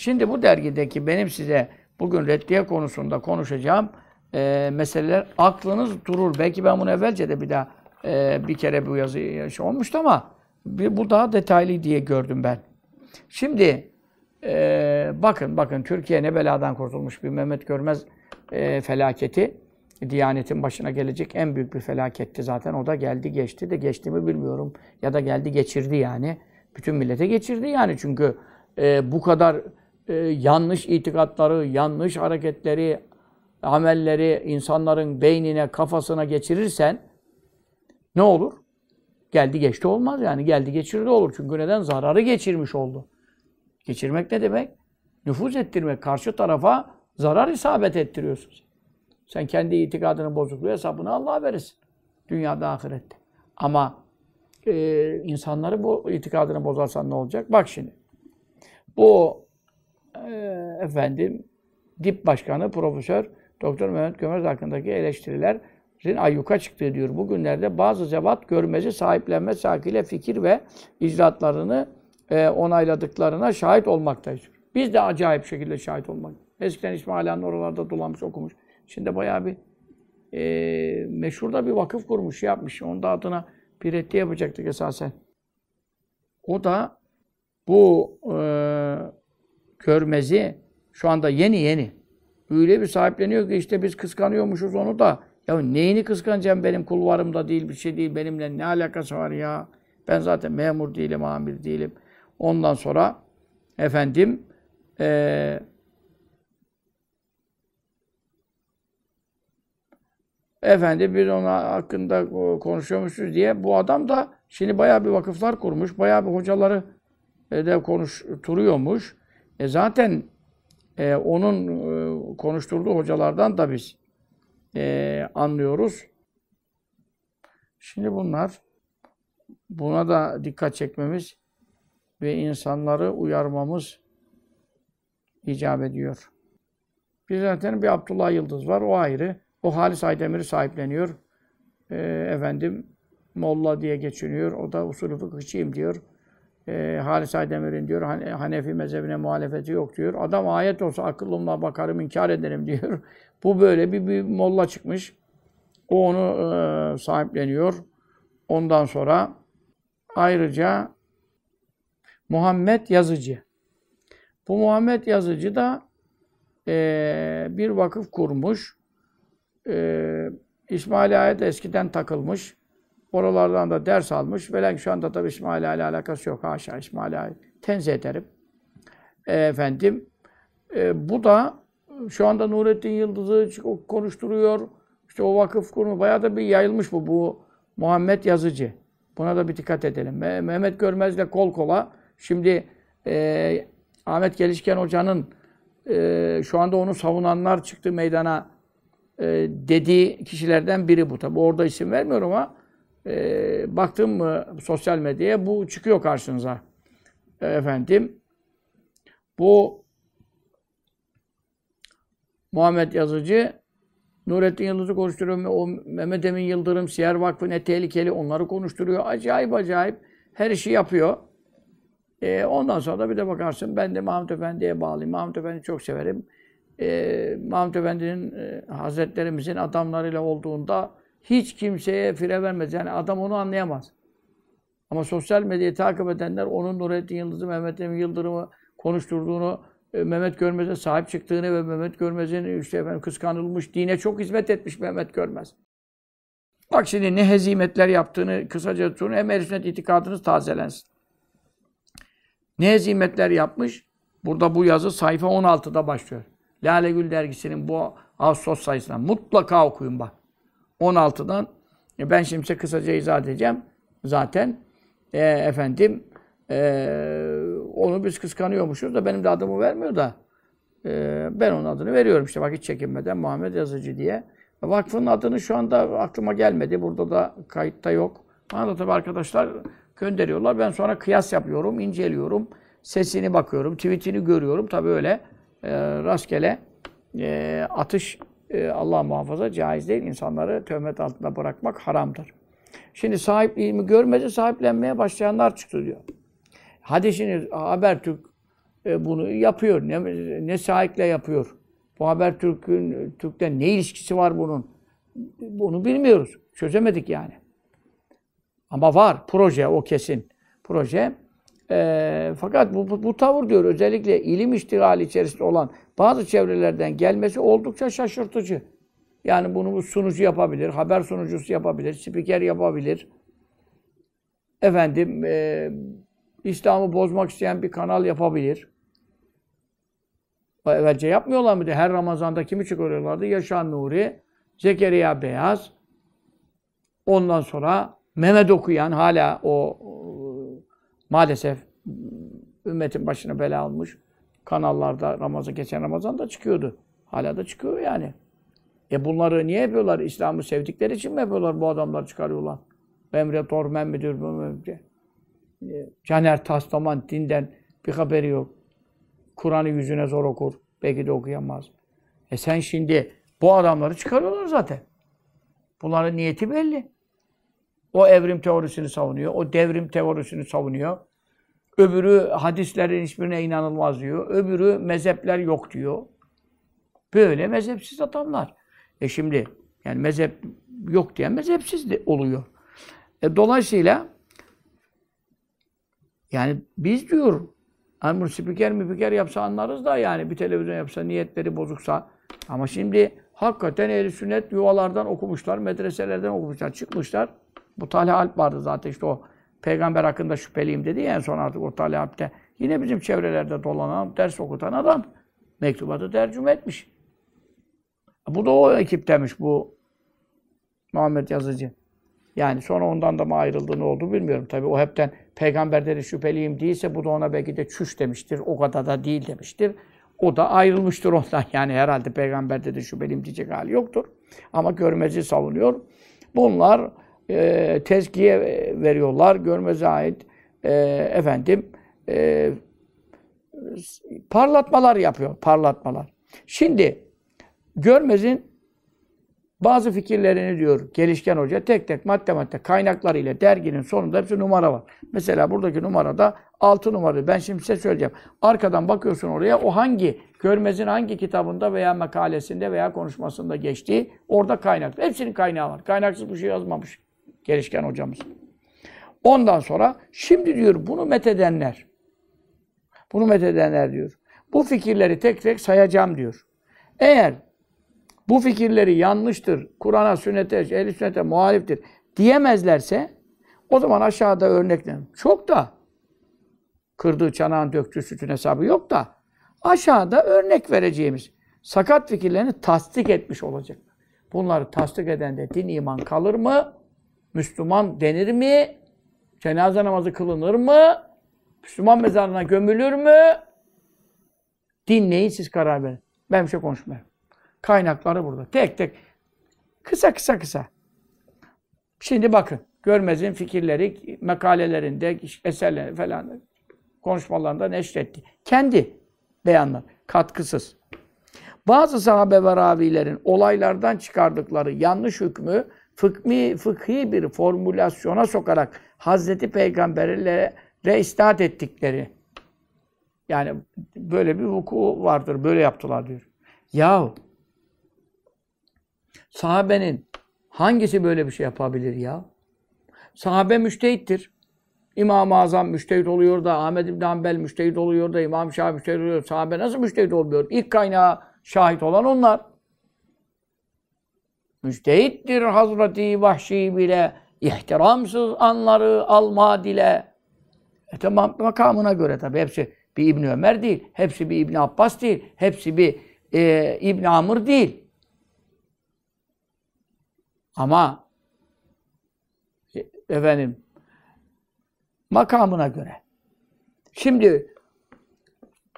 Şimdi bu dergideki benim size bugün reddiye konusunda konuşacağım e, meseleler aklınız durur. Belki ben bunu evvelce de bir daha e, bir kere bu yazı şey olmuştu ama bir, bu daha detaylı diye gördüm ben. Şimdi e, bakın bakın Türkiye ne beladan kurtulmuş bir Mehmet Görmez e, felaketi. Diyanetin başına gelecek en büyük bir felaketti zaten. O da geldi geçti de geçti mi bilmiyorum. Ya da geldi geçirdi yani. Bütün millete geçirdi yani çünkü e, bu kadar e, yanlış itikatları, yanlış hareketleri, amelleri insanların beynine, kafasına geçirirsen ne olur? Geldi geçti olmaz yani. Geldi geçirdi olur. Çünkü neden? Zararı geçirmiş oldu. Geçirmek ne demek? Nüfuz ettirmek. Karşı tarafa zarar isabet ettiriyorsun. Sen kendi itikadının bozukluğu hesabını Allah'a verirsin. Dünyada, ahirette. Ama e, insanları bu itikadını bozarsan ne olacak? Bak şimdi. Bu ee, efendim Dip Başkanı Profesör Doktor Mehmet Kömez hakkındaki eleştirilerin ayyuka çıktığı diyor. Bugünlerde bazı zevat görmezi, sahiplenme sakiyle fikir ve icraatlarını e, onayladıklarına şahit olmaktayız. Biz de acayip şekilde şahit olmak. Eskiden İsmail Han oralarda dolanmış okumuş. Şimdi bayağı bir e, meşhur da bir vakıf kurmuş, şey yapmış. Onun da adına bir reddi yapacaktık esasen. O da bu e, körmezi şu anda yeni yeni. Öyle bir sahipleniyor ki işte biz kıskanıyormuşuz onu da. Ya neyini kıskanacağım benim kulvarımda değil bir şey değil benimle ne alakası var ya? Ben zaten memur değilim, amir değilim. Ondan sonra efendim ee, efendi biz ona hakkında konuşuyormuşuz diye bu adam da şimdi bayağı bir vakıflar kurmuş, bayağı bir hocaları e, de konuşturuyormuş. E zaten e, onun e, konuşturduğu hocalardan da biz e, anlıyoruz. Şimdi bunlar buna da dikkat çekmemiz ve insanları uyarmamız icap ediyor. Biz zaten bir Abdullah Yıldız var, o ayrı. O Halis Aydemir'i sahipleniyor. E, efendim, Molla diye geçiniyor. O da usulü fıkıhçıyım diyor e, Halis Aydemir'in diyor Hanefi mezhebine muhalefeti yok diyor. Adam ayet olsa akıllımla bakarım inkar ederim diyor. Bu böyle bir, bir molla çıkmış. O onu e, sahipleniyor. Ondan sonra ayrıca Muhammed Yazıcı. Bu Muhammed Yazıcı da e, bir vakıf kurmuş. E, İsmail Ayet eskiden takılmış. Oralardan da ders almış. Velen şu anda tabii İsmail ile alakası yok. Haşa İsmail Ali. Tenzih ederim. E, efendim e, bu da şu anda Nurettin Yıldız'ı konuşturuyor. İşte o vakıf kurumu bayağı da bir yayılmış bu. Bu Muhammed Yazıcı. Buna da bir dikkat edelim. Mehmet Görmez'le kol kola. Şimdi e, Ahmet Gelişken Hoca'nın e, şu anda onu savunanlar çıktı meydana e, dediği kişilerden biri bu. Tabi orada isim vermiyorum ama e, baktım mı sosyal medyaya bu çıkıyor karşınıza. E, efendim bu Muhammed Yazıcı Nurettin Yıldız'ı konuşturuyor. O Mehmet Emin Yıldırım, Siyer Vakfı ne tehlikeli onları konuşturuyor. Acayip acayip her işi yapıyor. E, ondan sonra da bir de bakarsın ben de Mahmut Efendi'ye bağlıyım. Mahmut Efendi'yi çok severim. E, Mahmut Efendi'nin e, Hazretlerimizin adamlarıyla olduğunda hiç kimseye fire vermez. Yani adam onu anlayamaz. Ama sosyal medyayı takip edenler onun Nurettin Yıldız'ı, Mehmet Emin Yıldırım'ı konuşturduğunu, e, Mehmet Görmez'e sahip çıktığını ve Mehmet Görmez'in işte efendim kıskanılmış, dine çok hizmet etmiş Mehmet Görmez. Bak şimdi ne hezimetler yaptığını kısaca tutun. Hem ehl itikadınız tazelensin. Ne hezimetler yapmış? Burada bu yazı sayfa 16'da başlıyor. Lale Gül dergisinin bu Ağustos sayısına mutlaka okuyun bak. 16'dan e, ben şimdi size kısaca izah edeceğim. Zaten e, efendim e, onu biz kıskanıyormuşuz da benim de adımı vermiyor da e, ben onun adını veriyorum işte vakit çekinmeden Muhammed Yazıcı diye. Vakfın adını şu anda aklıma gelmedi. Burada da kayıtta yok. Bana da tabii arkadaşlar gönderiyorlar. Ben sonra kıyas yapıyorum, inceliyorum. Sesini bakıyorum, tweetini görüyorum. Tabii öyle e, rastgele e, atış e, Allah muhafaza caiz değil. İnsanları tövmet altında bırakmak haramdır. Şimdi sahipliğimi görmedi, sahiplenmeye başlayanlar çıktı diyor. Hadi şimdi Habertürk e, bunu yapıyor. Ne, ne sahikle yapıyor? Bu Habertürk'ün Türk'ten ne ilişkisi var bunun? Bunu bilmiyoruz. Çözemedik yani. Ama var proje o kesin. Proje. E, fakat bu, bu, bu tavır diyor özellikle ilim iştigali içerisinde olan bazı çevrelerden gelmesi oldukça şaşırtıcı. Yani bunu bu sunucu yapabilir, haber sunucusu yapabilir, spiker yapabilir. Efendim, e, İslam'ı bozmak isteyen bir kanal yapabilir. Evvelce yapmıyorlar mıydı? Her Ramazan'da kimi çıkarıyorlardı? Yaşar Nuri, Zekeriya Beyaz, ondan sonra Mehmet okuyan hala o e, maalesef ümmetin başına bela almış kanallarda Ramazan, geçen Ramazan da çıkıyordu. Hala da çıkıyor yani. E bunları niye yapıyorlar? İslam'ı sevdikleri için mi yapıyorlar bu adamlar çıkarıyorlar? Emre Tormen müdür mü? E, Caner Taslaman dinden bir haberi yok. Kur'an'ı yüzüne zor okur. Belki de okuyamaz. E sen şimdi bu adamları çıkarıyorlar zaten. Bunların niyeti belli. O evrim teorisini savunuyor, o devrim teorisini savunuyor. Öbürü hadislerin hiçbirine inanılmaz diyor. Öbürü mezhepler yok diyor. Böyle mezhepsiz adamlar. E şimdi yani mezhep yok diyen mezhepsiz de oluyor. E dolayısıyla yani biz diyor hani bunu spiker yapsa anlarız da yani bir televizyon yapsa niyetleri bozuksa ama şimdi hakikaten ehli sünnet yuvalardan okumuşlar, medreselerden okumuşlar, çıkmışlar. Bu Talha Alp vardı zaten işte o peygamber hakkında şüpheliyim dedi ya en son artık o talapte. Yine bizim çevrelerde dolanan, ders okutan adam mektubatı tercüme etmiş. Bu da o ekiptemiş bu Muhammed Yazıcı. Yani sonra ondan da mı ayrıldı ne oldu bilmiyorum. Tabi o hepten peygamberleri şüpheliyim değilse bu da ona belki de çüş demiştir. O kadar da değil demiştir. O da ayrılmıştır ondan. Yani herhalde peygamberde de şüpheliyim diyecek hali yoktur. Ama görmeci savunuyor. Bunlar e, tezkiye veriyorlar. Görmeze ait e, efendim e, parlatmalar yapıyor. Parlatmalar. Şimdi Görmez'in bazı fikirlerini diyor Gelişken Hoca tek tek madde madde kaynaklar ile derginin sonunda hepsi numara var. Mesela buradaki numara da 6 numaralı. Ben şimdi size söyleyeceğim. Arkadan bakıyorsun oraya o hangi Görmez'in hangi kitabında veya makalesinde veya konuşmasında geçtiği orada kaynak. Hepsinin kaynağı var. Kaynaksız bir şey yazmamış. Gelişken hocamız. Ondan sonra şimdi diyor bunu methedenler. Bunu methedenler diyor. Bu fikirleri tek tek sayacağım diyor. Eğer bu fikirleri yanlıştır, Kur'an'a, sünnete, ehl sünnete muhaliftir diyemezlerse o zaman aşağıda örneklerim. Çok da kırdığı çanağın döktüğü sütün hesabı yok da aşağıda örnek vereceğimiz sakat fikirlerini tasdik etmiş olacak. Bunları tasdik eden de din iman kalır mı? Müslüman denir mi? Cenaze namazı kılınır mı? Müslüman mezarına gömülür mü? Dinleyin siz karar verin. Ben bir şey konuşmayayım. Kaynakları burada. Tek tek. Kısa kısa kısa. Şimdi bakın. Görmez'in fikirleri, makalelerinde, eserler falan konuşmalarında neşretti. Kendi beyanlar, katkısız. Bazı sahabe ve ravilerin olaylardan çıkardıkları yanlış hükmü fıkmi, fıkhi bir formülasyona sokarak Hazreti Peygamberlere istat ettikleri yani böyle bir vuku vardır, böyle yaptılar diyor. Yahu sahabenin hangisi böyle bir şey yapabilir ya? Sahabe müştehittir. İmam-ı Azam müştehit oluyor da, Ahmed İbn Hanbel müştehit oluyor da, İmam Şah müştehit oluyor. Sahabe nasıl müştehit oluyor? İlk kaynağı şahit olan onlar. Müçtehittir Hazreti Vahşi bile. İhtiramsız anları alma dile. E tamam makamına göre tabi. Hepsi bir İbni Ömer değil. Hepsi bir İbni Abbas değil. Hepsi bir e, İbni Amr değil. Ama e, efendim makamına göre. Şimdi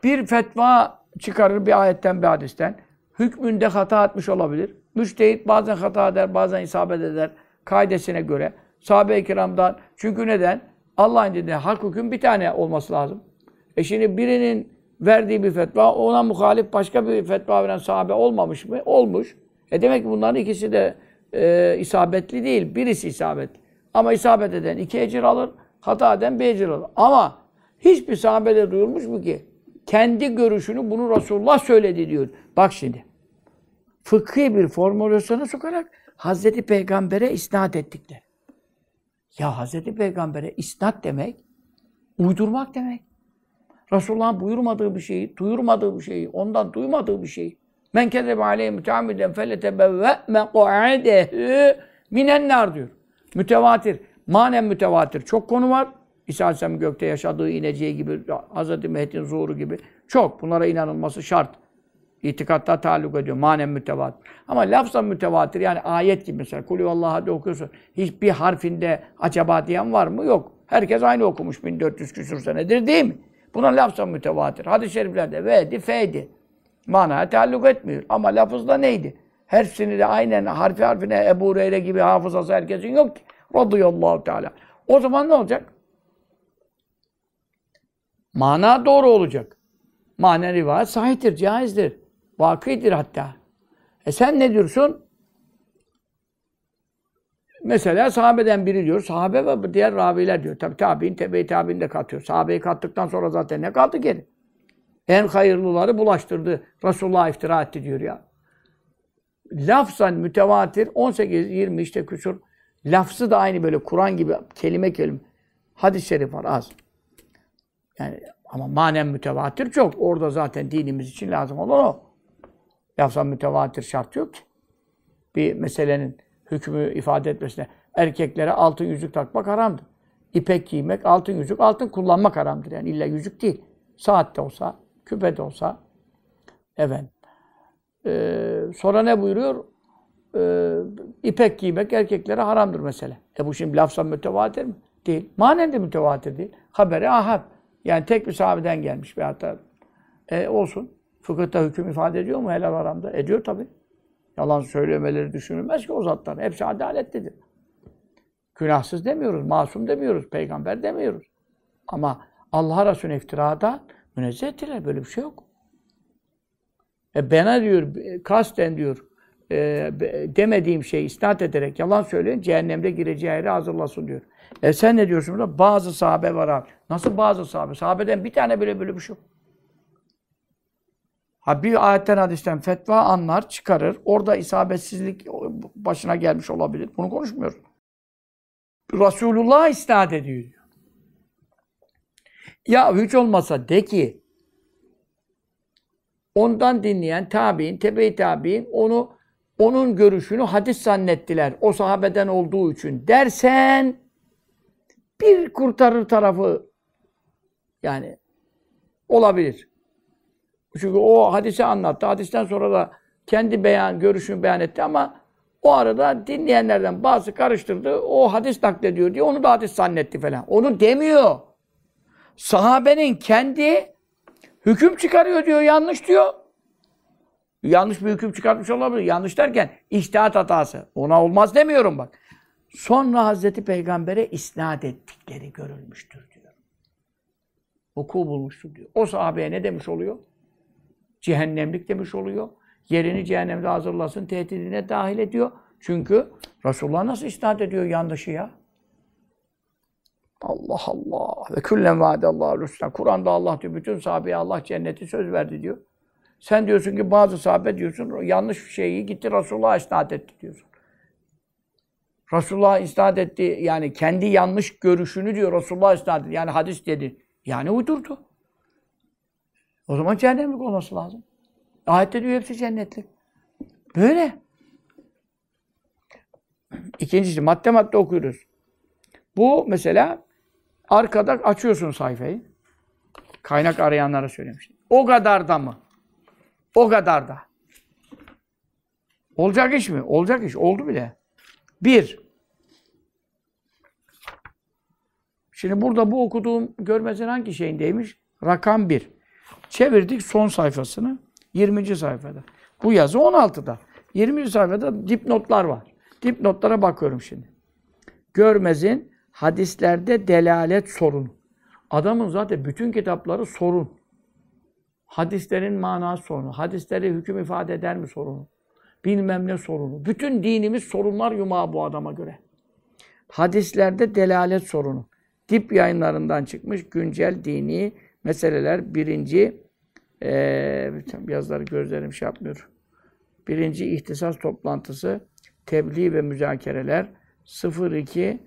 bir fetva çıkarır bir ayetten bir hadisten. Hükmünde hata etmiş olabilir. Müştehit bazen hata eder, bazen isabet eder. Kaidesine göre. Sahabe-i kiramdan. Çünkü neden? Allah'ın dediği hak hüküm bir tane olması lazım. E şimdi birinin verdiği bir fetva, ona muhalif başka bir fetva veren sahabe olmamış mı? Olmuş. E demek ki bunların ikisi de e, isabetli değil. Birisi isabetli. Ama isabet eden iki ecir alır, hata eden bir ecir alır. Ama hiçbir sahabede duyulmuş mu ki? Kendi görüşünü bunu Resulullah söyledi diyor. Bak şimdi fıkhi bir formülasyona sokarak Hazreti Peygamber'e isnat ettikleri. Ya Hazreti Peygamber'e isnat demek, uydurmak demek. Resulullah'ın buyurmadığı bir şeyi, duyurmadığı bir şeyi, ondan duymadığı bir şeyi. Men kezebe aleyhi müteammiden feletebevve meq'adehu minennar diyor. Mütevatir. Manen mütevatir. Çok konu var. İsa Aleyhisselam gökte yaşadığı, ineceği gibi, Hazreti Mehdi'nin zuhuru gibi. Çok. Bunlara inanılması şart. İtikatta taluk ediyor. Manen mütevatir. Ama lafza mütevatir yani ayet gibi mesela. Kulü Allah'a da okuyorsun. Hiçbir harfinde acaba diyen var mı? Yok. Herkes aynı okumuş 1400 küsur senedir değil mi? Buna lafza mütevatir. Hadis-i şeriflerde ve'di, fe'di. Manaya taalluk etmiyor. Ama lafızda neydi? Hepsini de aynen harfi harfine Ebu Hureyre gibi hafızası herkesin yok ki. Radıyallahu Teala. O zaman ne olacak? Mana doğru olacak. Mane rivayet sahiptir, caizdir. Vakidir hatta. E sen ne diyorsun? Mesela sahabeden biri diyor, sahabe ve diğer raviler diyor. Tabi tabi'in, tebe-i tabi'in de katıyor. Sahabeyi kattıktan sonra zaten ne kaldı ki En hayırlıları bulaştırdı. Resulullah iftira etti diyor ya. Lafzan mütevatir 18 20 işte küsur. Lafzı da aynı böyle Kur'an gibi kelime kelime. Hadis-i şerif var az. Yani ama manen mütevatir çok. Orada zaten dinimiz için lazım olan o. Lafzan mütevatir şart yok ki. Bir meselenin hükmü ifade etmesine. Erkeklere altın yüzük takmak haramdır. İpek giymek, altın yüzük, altın kullanmak haramdır. Yani illa yüzük değil. Saat de olsa, küpe de olsa. Evet. Ee, sonra ne buyuruyor? Ee, ipek giymek erkeklere haramdır mesele. E bu şimdi lafzan mütevatir mi? Değil. Manen de mütevatir değil. Haberi ahad. Yani tek bir sahabeden gelmiş bir hatta. E, olsun. Fıkıhta hüküm ifade ediyor mu helal haramda? Ediyor tabi. Yalan söylemeleri düşünülmez ki o zatlar. Hepsi adaletlidir. Günahsız demiyoruz, masum demiyoruz, peygamber demiyoruz. Ama Allah Resulü'nün iftiradan münezzehtirler. Böyle bir şey yok. E bana diyor, kasten diyor, e, demediğim şeyi isnat ederek yalan söyleyin, cehennemde gireceği yere hazırlasın diyor. E sen ne diyorsun burada? Bazı sahabe var abi. Nasıl bazı sahabe? Sahabeden bir tane bile böyle bir şey yok. Ha bir ayetten hadisten fetva anlar, çıkarır. Orada isabetsizlik başına gelmiş olabilir. Bunu konuşmuyoruz. Resulullah isnat ediyor. Ya hiç olmasa de ki ondan dinleyen tabi'in, tebe-i tabi'in onu onun görüşünü hadis zannettiler. O sahabeden olduğu için dersen bir kurtarır tarafı yani olabilir. Çünkü o hadisi anlattı. Hadisten sonra da kendi beyan, görüşünü beyan etti ama o arada dinleyenlerden bazı karıştırdı. O hadis naklediyor diye onu da hadis zannetti falan. Onu demiyor. Sahabenin kendi hüküm çıkarıyor diyor, yanlış diyor. Yanlış bir hüküm çıkartmış olabilir. Yanlış derken ihtihat hatası. Ona olmaz demiyorum bak. Sonra Hazreti Peygamber'e isnat ettikleri görülmüştür diyor. Hukuk bulmuştur diyor. O sahabeye ne demiş oluyor? cehennemlik demiş oluyor. Yerini cehennemde hazırlasın tehdidine dahil ediyor. Çünkü Resulullah nasıl isnat ediyor yanlışı ya? Allah Allah. Ve küllen Allah hüsnâ. Kur'an'da Allah diyor, bütün sahabeye Allah cenneti söz verdi diyor. Sen diyorsun ki bazı sahabe diyorsun, yanlış bir şeyi gitti Resulullah'a isnat etti diyorsun. Resulullah'a isnat etti, yani kendi yanlış görüşünü diyor Resulullah'a isnat etti. Yani hadis dedi. Yani uydurdu. O zaman cehennemlik olması lazım. Ayette diyor hepsi cennetlik. Böyle. İkincisi madde madde okuyoruz. Bu mesela arkada açıyorsun sayfayı. Kaynak arayanlara söylemiştim. O kadar da mı? O kadar da. Olacak iş mi? Olacak iş. Oldu bile. Bir. Şimdi burada bu okuduğum görmezden hangi şeyindeymiş? Rakam bir. Çevirdik son sayfasını. 20. sayfada. Bu yazı 16'da. 20. sayfada dipnotlar var. Dipnotlara bakıyorum şimdi. Görmez'in hadislerde delalet sorunu. Adamın zaten bütün kitapları sorun. Hadislerin manası sorunu. Hadisleri hüküm ifade eder mi sorunu. Bilmem ne sorunu. Bütün dinimiz sorunlar yumağı bu adama göre. Hadislerde delalet sorunu. Dip yayınlarından çıkmış güncel dini meseleler birinci e, yazları gözlerim şey yapmıyor. Birinci ihtisas toplantısı tebliğ ve müzakereler 02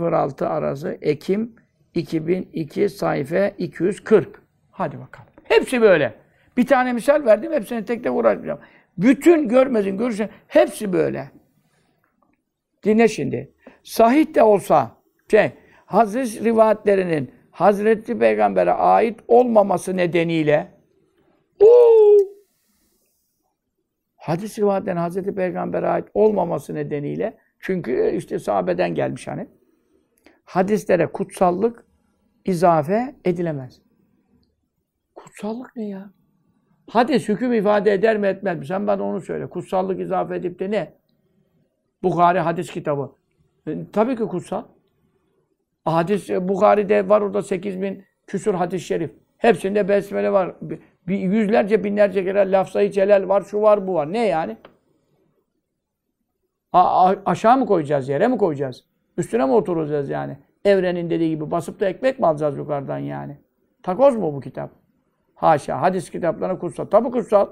06 arası Ekim 2002 sayfa 240. Hadi bakalım. Hepsi böyle. Bir tane misal verdim, hepsini tek tek uğraşmayacağım. Bütün görmezin, görürsün hepsi böyle. Dinle şimdi. Sahih de olsa, şey, Hazreti rivayetlerinin Hazreti Peygamber'e ait olmaması nedeniyle bu hadis rivayetten Hazreti Peygamber'e ait olmaması nedeniyle çünkü işte sahabeden gelmiş hani hadislere kutsallık izafe edilemez. Kutsallık ne ya? Hadis hüküm ifade eder mi etmez mi? Sen bana onu söyle. Kutsallık izafe edip de ne? Bukhari hadis kitabı. E, tabii ki kutsal. Hadis e, Bukhari'de var orada 8 bin küsur hadis-i şerif. Hepsinde besmele var. Bir yüzlerce binlerce kere lafzayı celal var, şu var, bu var. Ne yani? A aşağı mı koyacağız, yere mi koyacağız? Üstüne mi oturacağız yani? Evrenin dediği gibi basıp da ekmek mi alacağız yukarıdan yani? Takoz mu bu kitap? Haşa. Hadis kitaplarına kutsal. Tabi kutsal.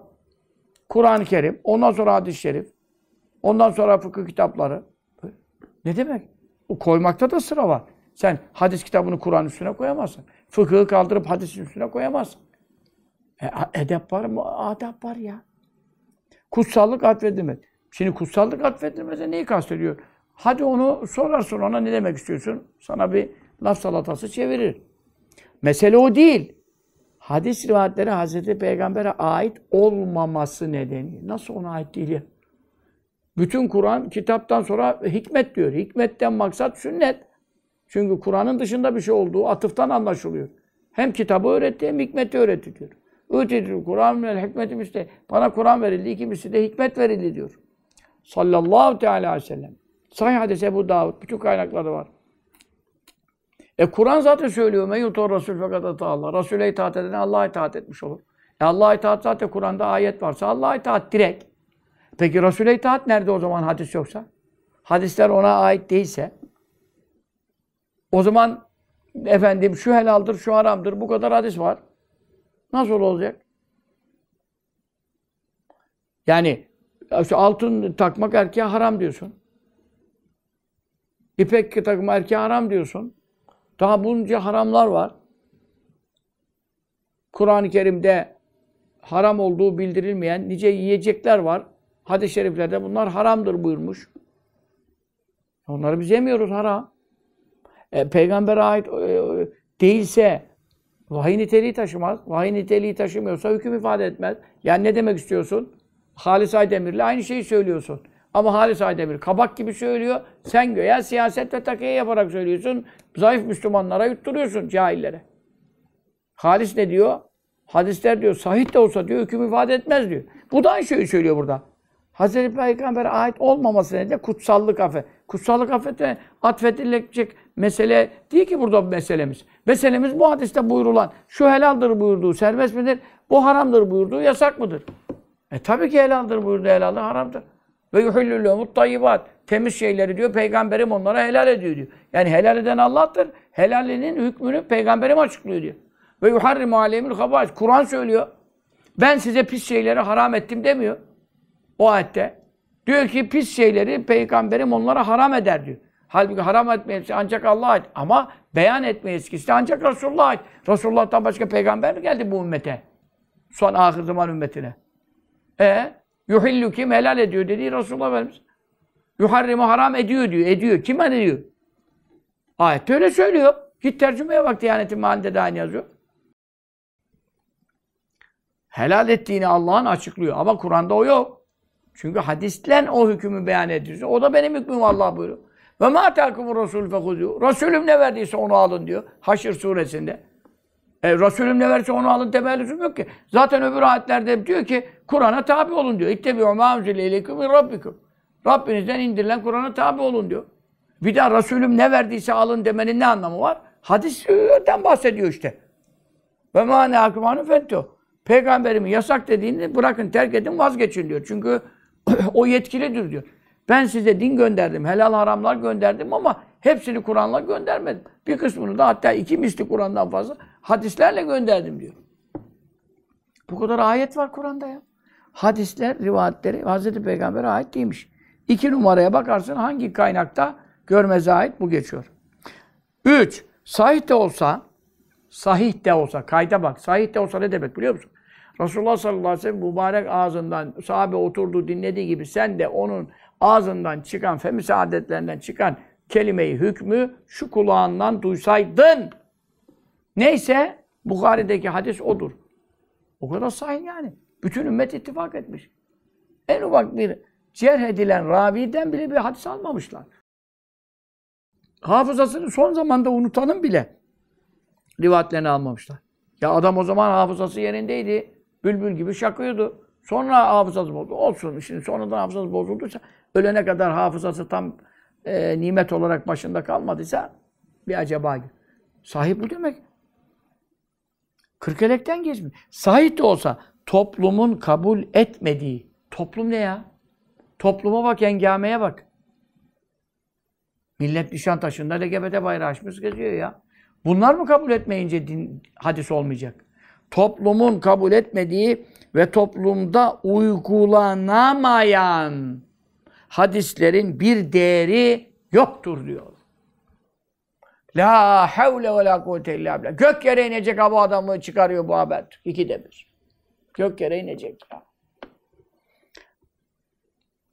Kur'an-ı Kerim. Ondan sonra hadis-i şerif. Ondan sonra fıkıh kitapları. Ne demek? O koymakta da sıra var. Sen hadis kitabını Kur'an üstüne koyamazsın. Fıkıhı kaldırıp hadisin üstüne koyamazsın. E, edep var mı? Adap var ya. Kutsallık atfedilmez. Şimdi kutsallık atfedilmeze neyi kastediyor? Hadi onu sorar sorarsın ona ne demek istiyorsun? Sana bir laf salatası çevirir. Mesele o değil. Hadis rivayetleri Hazreti Peygamber'e ait olmaması nedeni. Nasıl ona ait değil ya? Bütün Kur'an kitaptan sonra hikmet diyor. Hikmetten maksat sünnet. Çünkü Kur'an'ın dışında bir şey olduğu atıftan anlaşılıyor. Hem kitabı öğretti hem hikmeti öğretti diyor. Ütidil Kur'an ve hikmetim işte. Bana Kur'an verildi, ikimisi de hikmet verildi diyor. Sallallahu teala aleyhi ve sellem. Sahih hadis Ebu Davud, bütün kaynakları var. E Kur'an zaten söylüyor. Men yutor Resul fakat Allah. Resul'e itaat edene Allah'a itaat etmiş olur. E Allah'a itaat zaten Kur'an'da ayet varsa Allah'a itaat direkt. Peki Resul'e itaat nerede o zaman hadis yoksa? Hadisler ona ait değilse, o zaman efendim şu helaldir, şu haramdır, bu kadar hadis var. Nasıl olacak? Yani işte altın takmak erkeğe haram diyorsun. İpek takmak erkeğe haram diyorsun. Daha bunca haramlar var. Kur'an-ı Kerim'de haram olduğu bildirilmeyen nice yiyecekler var. Hadis-i şeriflerde bunlar haramdır buyurmuş. Onları biz yemiyoruz haram e, peygambere ait e, değilse vahiy niteliği taşımaz. Vahiy niteliği taşımıyorsa hüküm ifade etmez. Yani ne demek istiyorsun? Halis Aydemir'le aynı şeyi söylüyorsun. Ama Halis Aydemir kabak gibi söylüyor. Sen göğe siyaset ve takiye yaparak söylüyorsun. Zayıf Müslümanlara yutturuyorsun cahillere. Halis ne diyor? Hadisler diyor sahih de olsa diyor hüküm ifade etmez diyor. Bu da aynı şeyi söylüyor burada. Hazreti Peygamber'e ait olmaması nedeniyle kutsallık affet. Kutsallık affetme atfedilecek Mesele değil ki burada meselemiz. Meselemiz bu hadiste buyurulan şu helaldir buyurduğu serbest midir? Bu haramdır buyurduğu yasak mıdır? E tabii ki helaldir buyurduğu helaldir, haramdır. Ve yuhillülümut tayyibat. Temiz şeyleri diyor, peygamberim onlara helal ediyor diyor. Yani helal eden Allah'tır. Helalinin hükmünü peygamberim açıklıyor diyor. Ve yuharrimu alemil habais. Kur'an söylüyor. Ben size pis şeyleri haram ettim demiyor. O ayette. Diyor ki pis şeyleri peygamberim onlara haram eder diyor. Halbuki haram etme şey ancak Allah'a ait. Ama beyan etme eskisi ancak Resulullah'a ait. Resulullah'tan başka peygamber mi geldi bu ümmete? Son ahir zaman ümmetine. E yuhillu kim helal ediyor dedi? Resulullah Efendimiz. Yuharrimu haram ediyor diyor. Ediyor. Kim ediyor? Hani Ayette öyle söylüyor. Git tercümeye bak Diyanet'in mahallinde de aynı yazıyor. Helal ettiğini Allah'ın açıklıyor. Ama Kur'an'da o yok. Çünkü hadisten o hükmü beyan ediyorsun. O da benim hükmüm Allah buyuruyor. Ve ma takumu Resul fekuzu. Resulüm ne verdiyse onu alın diyor. Haşr suresinde. E, Resulüm ne verdiyse onu alın deme lüzum yok ki. Zaten öbür ayetlerde diyor ki Kur'an'a tabi olun diyor. İttebi'u ma unzile ileykum rabbikum. Rabbinizden indirilen Kur'an'a tabi olun diyor. Bir daha Resulüm ne verdiyse alın demenin ne anlamı var? Hadisten bahsediyor işte. Ve ma ne akmanu fentu. Peygamberimin yasak dediğini bırakın, terk edin, vazgeçin diyor. Çünkü o yetkilidir diyor. Ben size din gönderdim, helal haramlar gönderdim ama hepsini Kur'an'la göndermedim. Bir kısmını da hatta iki misli Kur'an'dan fazla hadislerle gönderdim diyor. Bu kadar ayet var Kur'an'da ya. Hadisler, rivayetleri Hz. Peygamber'e ait değilmiş. İki numaraya bakarsın hangi kaynakta görmeze ait bu geçiyor. Üç, sahih de olsa, sahih de olsa, kayda bak, sahih de olsa ne demek biliyor musun? Resulullah sallallahu aleyhi ve sellem mübarek ağzından sahabe oturdu dinlediği gibi sen de onun ağzından çıkan, femi saadetlerinden çıkan kelimeyi, hükmü şu kulağından duysaydın. Neyse, Bukhari'deki hadis odur. O kadar sahih yani. Bütün ümmet ittifak etmiş. En ufak bir cerh edilen raviden bile bir hadis almamışlar. Hafızasını son zamanda unutanın bile rivayetlerini almamışlar. Ya adam o zaman hafızası yerindeydi. Bülbül gibi şakıyordu. Sonra hafızası bozuldu. Olsun şimdi sonradan hafızası bozulduysa ölene kadar hafızası tam e, nimet olarak başında kalmadıysa bir acaba sahip bu demek. Kırk Kırkelekten geçmiş. Sahip de olsa toplumun kabul etmediği. Toplum ne ya? Topluma bak, engameye bak. Millet nişan Nişantaşı'nda LGBT bayrağı açmış geziyor ya. Bunlar mı kabul etmeyince din, hadis olmayacak? Toplumun kabul etmediği ve toplumda uygulanamayan hadislerin bir değeri yoktur diyor. La havle ve la kuvvete illa billah. Gök yere inecek ha adamı çıkarıyor bu haber. İki de bir. Gök yere inecek.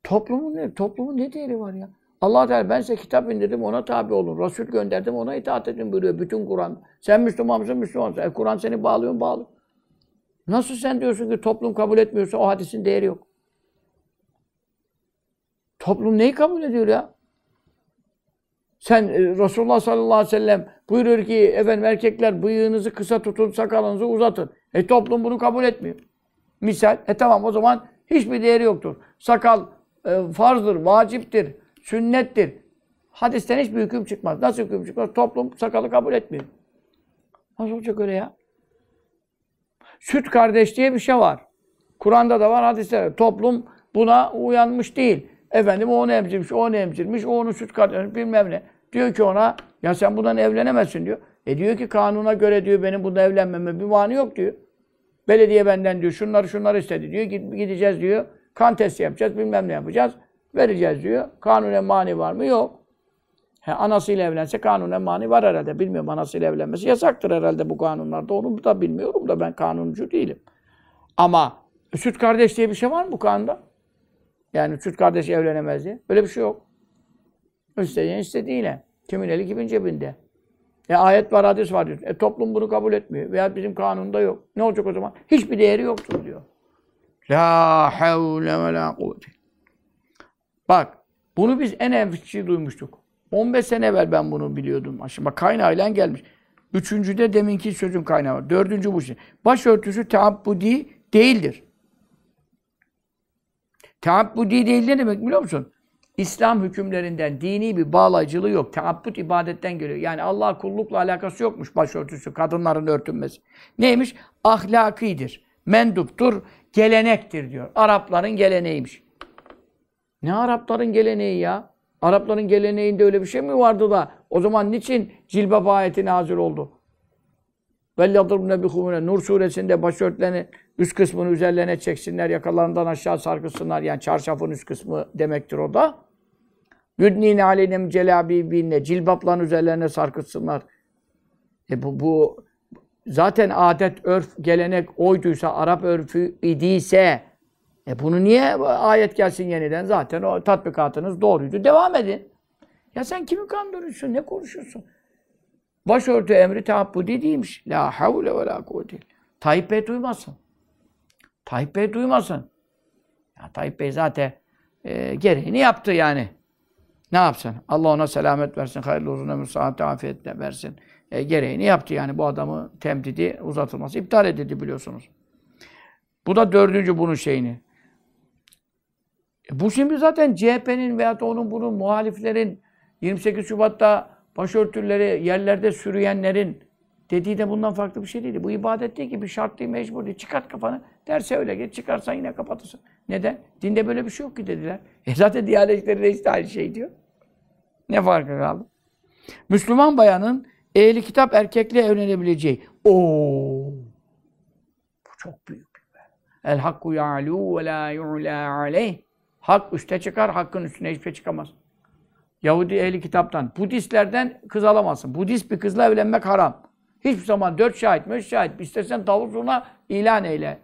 Toplumun ne? Toplumun ne değeri var ya? Allah Teala ben size kitap indirdim ona tabi olun. Resul gönderdim ona itaat edin buyuruyor bütün Kur'an. Sen Müslüman mısın? Müslümansın. E, Kur'an seni bağlıyor mu? Bağlı. Nasıl sen diyorsun ki toplum kabul etmiyorsa o hadisin değeri yok. Toplum neyi kabul ediyor ya? Sen e, Resulullah sallallahu aleyhi ve sellem buyuruyor ki efendim erkekler bıyığınızı kısa tutun, sakalınızı uzatın. E toplum bunu kabul etmiyor. Misal, e tamam o zaman hiçbir değeri yoktur. Sakal e, farzdır, vaciptir, sünnettir. Hadisten hiçbir hüküm çıkmaz. Nasıl hüküm çıkmaz? Toplum sakalı kabul etmiyor. Nasıl olacak öyle ya? Süt kardeş diye bir şey var. Kur'an'da da var, hadiste de. Toplum buna uyanmış değil. Efendim o onu emzirmiş, o onu emzirmiş, o onu süt katmış bilmem ne. Diyor ki ona ya sen bundan evlenemezsin diyor. E diyor ki kanuna göre diyor benim bunda evlenmeme bir mani yok diyor. Belediye benden diyor şunları şunları istedi diyor. Gideceğiz diyor. Kan testi yapacağız bilmem ne yapacağız. Vereceğiz diyor. Kanunen mani var mı? Yok. He, anasıyla evlense kanunen mani var herhalde. Bilmiyorum anasıyla evlenmesi yasaktır herhalde bu kanunlarda. Onu da bilmiyorum da ben kanuncu değilim. Ama süt kardeş diye bir şey var mı bu kanunda? Yani süt kardeşi evlenemezdi. Böyle bir şey yok. İsteyen istediğiyle. Kimin eli kimin cebinde. E ayet var, hadis var diyor. E toplum bunu kabul etmiyor. Veya bizim kanunda yok. Ne olacak o zaman? Hiçbir değeri yoktur diyor. La havle ve la kuvvete. Bak, bunu biz en enfisi duymuştuk. 15 sene evvel ben bunu biliyordum. Şimdi bak kaynağıyla gelmiş. Üçüncüde deminki sözün kaynağı var. Dördüncü bu şey. Başörtüsü teabbudi değildir. Teabbudi değil ne demek biliyor musun? İslam hükümlerinden dini bir bağlayıcılığı yok. Teabbut ibadetten geliyor. Yani Allah kullukla alakası yokmuş başörtüsü, kadınların örtünmesi. Neymiş? Ahlakidir, menduptur, gelenektir diyor. Arapların geleneğiymiş. Ne Arapların geleneği ya? Arapların geleneğinde öyle bir şey mi vardı da o zaman niçin cilbab ayeti nazil oldu? وَلَّضُرْبْنَ بِخُمُنَ Nur suresinde başörtülerini Üst kısmını üzerlerine çeksinler, yakalarından aşağı sarkısınlar. Yani çarşafın üst kısmı demektir o da. Yudnine aleynem binne Cilbapların üzerlerine sarkıtsınlar. E bu, bu zaten adet, örf, gelenek oyduysa, Arap örfü idiyse e bunu niye ayet gelsin yeniden? Zaten o tatbikatınız doğruydu. Devam edin. Ya sen kimi kandırıyorsun? Ne konuşuyorsun? Başörtü emri tahabbudi değilmiş. La havle ve la kuvveti. Tayyip Bey duymasın. Tayyip Bey duymasın. Ya, Tayyip Bey zaten e, gereğini yaptı yani. Ne yapsın? Allah ona selamet versin, hayırlı uzun ömür, sıhhat, afiyet versin. E, gereğini yaptı yani bu adamı temdidi, uzatılması iptal edildi biliyorsunuz. Bu da dördüncü bunun şeyini. E, bu şimdi zaten CHP'nin veya onun bunun muhaliflerin 28 Şubat'ta başörtüleri yerlerde sürüyenlerin dediği de bundan farklı bir şey değildi. Bu ibadet değil ki bir şart değil, mecbur değil. Çıkart kafanı. Derse öyle geç, çıkarsan yine kapatırsın. Neden? Dinde böyle bir şey yok ki dediler. E zaten Diyanet Reis de aynı şey diyor. Ne farkı kaldı? Müslüman bayanın ehli kitap erkekle evlenebileceği. Oo. Bu çok büyük bir şey. El hakku ya'lu ve la yu'la aleyh. Hak üste çıkar, hakkın üstüne hiçbir şey çıkamaz. Yahudi ehli kitaptan, Budistlerden kız alamazsın. Budist bir kızla evlenmek haram. Hiçbir zaman dört şahit, beş şahit, istesen davul ilan eyle.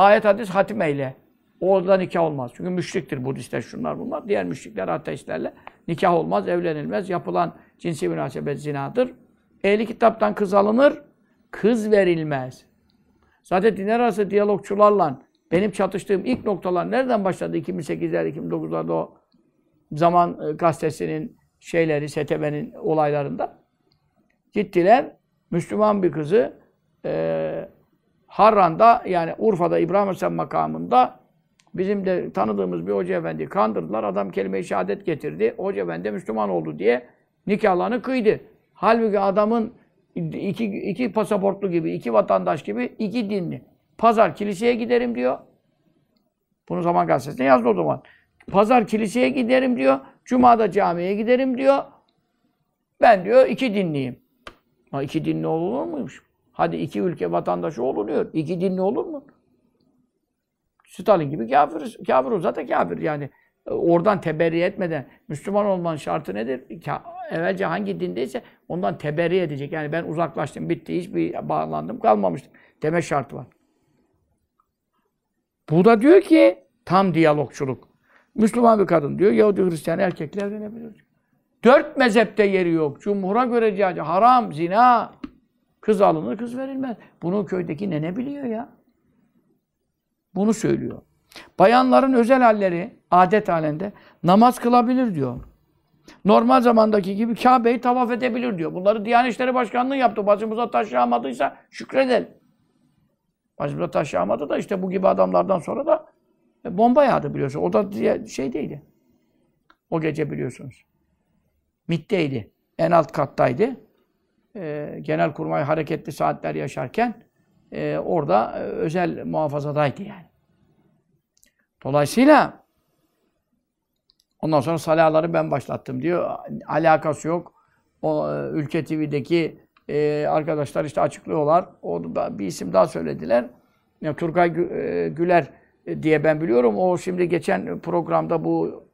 Ayet hadis hatim eyle. Oğulda nikah olmaz. Çünkü müşriktir Budistler şunlar bunlar. Diğer müşrikler ateistlerle nikah olmaz, evlenilmez. Yapılan cinsi münasebet zinadır. Ehli kitaptan kız alınır, kız verilmez. Zaten din arası diyalogçularla benim çatıştığım ilk noktalar nereden başladı? 2008'ler, 2009'larda o zaman e, gazetesinin şeyleri, STB'nin olaylarında. Gittiler, Müslüman bir kızı e, Harran'da yani Urfa'da İbrahim Aleyhisselam makamında bizim de tanıdığımız bir hoca efendi kandırdılar. Adam kelime-i şehadet getirdi. Hoca efendi Müslüman oldu diye nikahlarını kıydı. Halbuki adamın iki, iki pasaportlu gibi, iki vatandaş gibi, iki dinli. Pazar kiliseye giderim diyor. Bunu Zaman Gazetesi'ne yazdı o zaman. Pazar kiliseye giderim diyor. Cuma'da camiye giderim diyor. Ben diyor iki dinliyim. Ha, iki dinli olur muymuş? Hadi iki ülke vatandaşı olunuyor. İki dinli olur mu? Stalin gibi kafir, kafir zaten kafir yani. E, oradan teberri etmeden Müslüman olmanın şartı nedir? Evvelce hangi dindeyse ondan teberri edecek. Yani ben uzaklaştım, bitti, hiçbir bağlandım, kalmamıştım. Deme şart var. Bu da diyor ki tam diyalogçuluk. Müslüman bir kadın diyor, Yahudi Hristiyan erkekle evlenebilir. Dört mezhepte yeri yok. Cumhura göre cihacı, haram, zina, Kız alınır, kız verilmez. Bunu köydeki nene biliyor ya. Bunu söylüyor. Bayanların özel halleri adet halinde namaz kılabilir diyor. Normal zamandaki gibi Kabe'yi tavaf edebilir diyor. Bunları Diyanet İşleri Başkanlığı yaptı. Başımıza taş yağmadıysa şükredelim. Başımıza taş yağmadı da işte bu gibi adamlardan sonra da e, bomba yağdı biliyorsun. O da şey değildi. O gece biliyorsunuz. MIT'teydi. En alt kattaydı e, Kurmay hareketli saatler yaşarken e, orada e, özel muhafazadaydı yani. Dolayısıyla ondan sonra salaları ben başlattım diyor. Alakası yok. O, e, Ülke TV'deki e, arkadaşlar işte açıklıyorlar. O bir isim daha söylediler. Yani Turgay e, Güler diye ben biliyorum. O şimdi geçen programda bu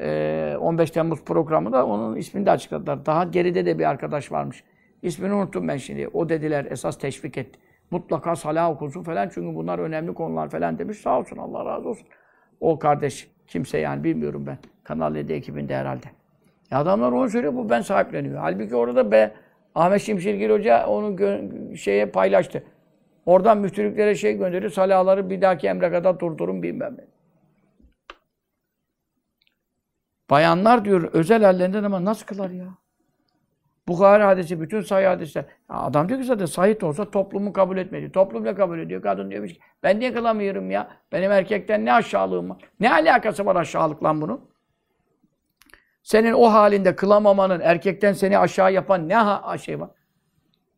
15 e, Temmuz programı da onun ismini de açıkladılar. Daha geride de bir arkadaş varmış. İsmini unuttum ben şimdi. O dediler esas teşvik etti. Mutlaka salah okunsun falan çünkü bunlar önemli konular falan demiş. Sağ olsun Allah razı olsun. O kardeş kimse yani bilmiyorum ben. Kanal 7 ekibinde herhalde. Ya adamlar onu söylüyor bu ben sahipleniyor. Halbuki orada be Ahmet Şimşirgil Hoca onu şeye paylaştı. Oradan müftülüklere şey gönderiyor. salaları bir dahaki emre kadar durdurun bilmem ne. Bayanlar diyor özel hallerinden ama nasıl kılar ya? Bukhari hadisi, bütün sayı hadisler. adam diyor ki zaten sahih olsa toplumu kabul etmedi. Toplum ne kabul ediyor? Kadın diyormuş ki ben niye kılamıyorum ya? Benim erkekten ne aşağılığım var? Ne alakası var aşağılık lan bunun? Senin o halinde kılamamanın, erkekten seni aşağı yapan ne şey var?